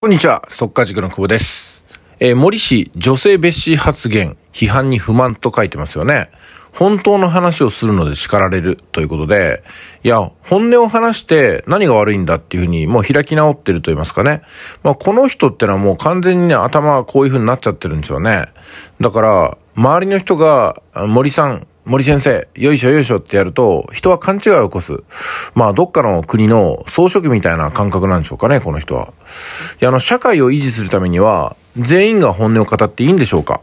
こんにちは、速稼塾の久保です。えー、森氏、女性蔑視発言、批判に不満と書いてますよね。本当の話をするので叱られるということで、いや、本音を話して何が悪いんだっていうふうにもう開き直ってると言いますかね。まあ、この人ってのはもう完全にね、頭がこういうふうになっちゃってるんですよね。だから、周りの人が、森さん、森先生、よいしょよいしょってやると、人は勘違いを起こす。まあ、どっかの国の総書記みたいな感覚なんでしょうかね、この人は。いや、あの、社会を維持するためには、全員が本音を語っていいんでしょうか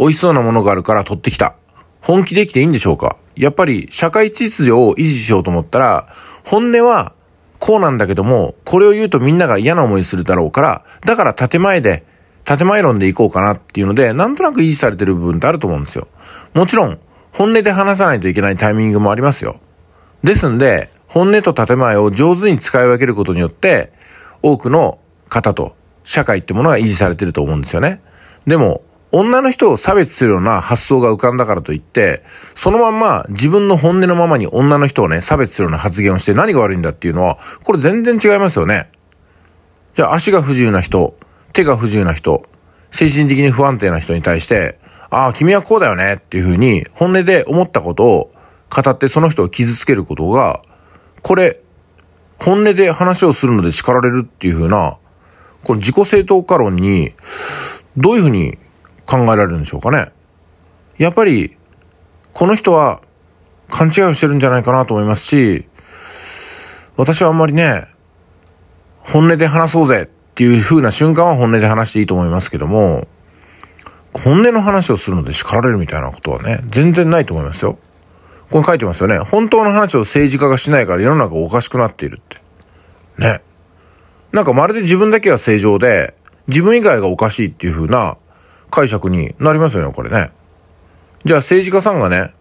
美味しそうなものがあるから取ってきた。本気できていいんでしょうかやっぱり、社会秩序を維持しようと思ったら、本音は、こうなんだけども、これを言うとみんなが嫌な思いするだろうから、だから建前で、建前論でいこうかなっていうので、なんとなく維持されてる部分ってあると思うんですよ。もちろん、本音で話さないといけないタイミングもありますよ。ですんで、本音と建前を上手に使い分けることによって、多くの方と社会ってものが維持されてると思うんですよね。でも、女の人を差別するような発想が浮かんだからといって、そのまんま自分の本音のままに女の人をね、差別するような発言をして何が悪いんだっていうのは、これ全然違いますよね。じゃあ足が不自由な人、手が不自由な人、精神的に不安定な人に対して、ああ、君はこうだよねっていうふうに、本音で思ったことを語ってその人を傷つけることが、これ、本音で話をするので叱られるっていうふうな、この自己正当化論に、どういうふうに考えられるんでしょうかね。やっぱり、この人は勘違いをしてるんじゃないかなと思いますし、私はあんまりね、本音で話そうぜっていう風な瞬間は本音で話していいと思いますけども、本音の話をするので叱られるみたいなことはね、全然ないと思いますよ。こに書いてますよね。本当の話を政治家がしないから世の中おかしくなっているって。ね。なんかまるで自分だけが正常で、自分以外がおかしいっていう風な解釈になりますよね、これね。じゃあ政治家さんがね、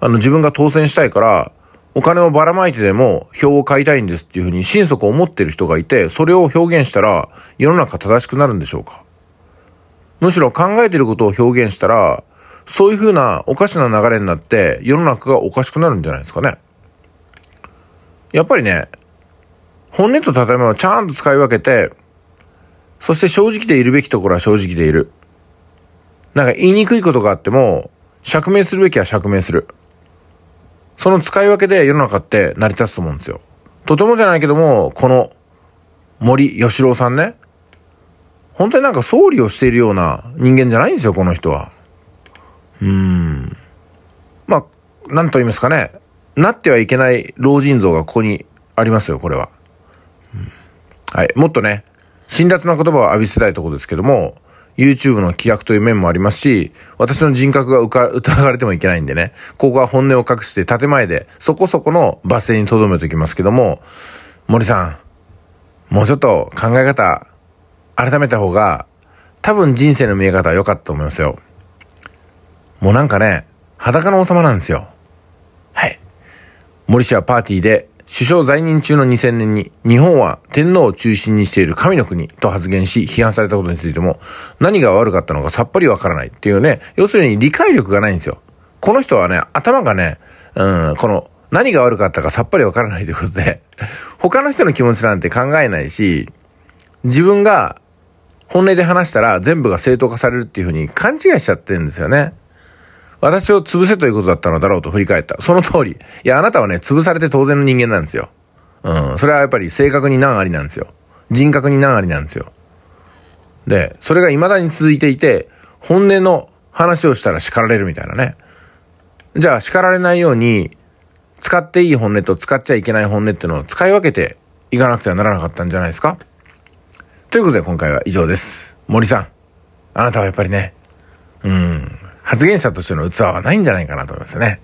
あの自分が当選したいから、お金をばらまいてでも票を買いたいんですっていう風に心底思ってる人がいて、それを表現したら世の中正しくなるんでしょうかむしろ考えてることを表現したら、そういう風なおかしな流れになって世の中がおかしくなるんじゃないですかね。やっぱりね、本音と建前をちゃんと使い分けて、そして正直でいるべきところは正直でいる。なんか言いにくいことがあっても、釈明するべきは釈明する。その使い分けで世の中って成り立つと思うんですよ。とてもじゃないけども、この森喜朗さんね、本当になんか総理をしているような人間じゃないんですよ、この人は。うーん。まあ、なんと言いますかね。なってはいけない老人像がここにありますよ、これは。はい。もっとね、辛辣な言葉を浴びせたいところですけども、YouTube の規約という面もありますし、私の人格が疑われてもいけないんでね、ここは本音を隠して建前でそこそこの罵声に留めておきますけども、森さん、もうちょっと考え方改めた方が、多分人生の見え方は良かったと思いますよ。もうなんかね、裸の王様なんですよ。はい。森氏はパーティーで、首相在任中の2000年に、日本は天皇を中心にしている神の国と発言し、批判されたことについても、何が悪かったのかさっぱりわからないっていうね、要するに理解力がないんですよ。この人はね、頭がね、うん、この、何が悪かったかさっぱりわからないということで、他の人の気持ちなんて考えないし、自分が本音で話したら全部が正当化されるっていうふうに勘違いしちゃってるんですよね。私を潰せということだったのだろうと振り返った。その通り。いや、あなたはね、潰されて当然の人間なんですよ。うん。それはやっぱり正確に難ありなんですよ。人格に難ありなんですよ。で、それが未だに続いていて、本音の話をしたら叱られるみたいなね。じゃあ叱られないように、使っていい本音と使っちゃいけない本音っていうのを使い分けていかなくてはならなかったんじゃないですかということで今回は以上です。森さん、あなたはやっぱりね、うん、発言者としての器はないんじゃないかなと思いますね。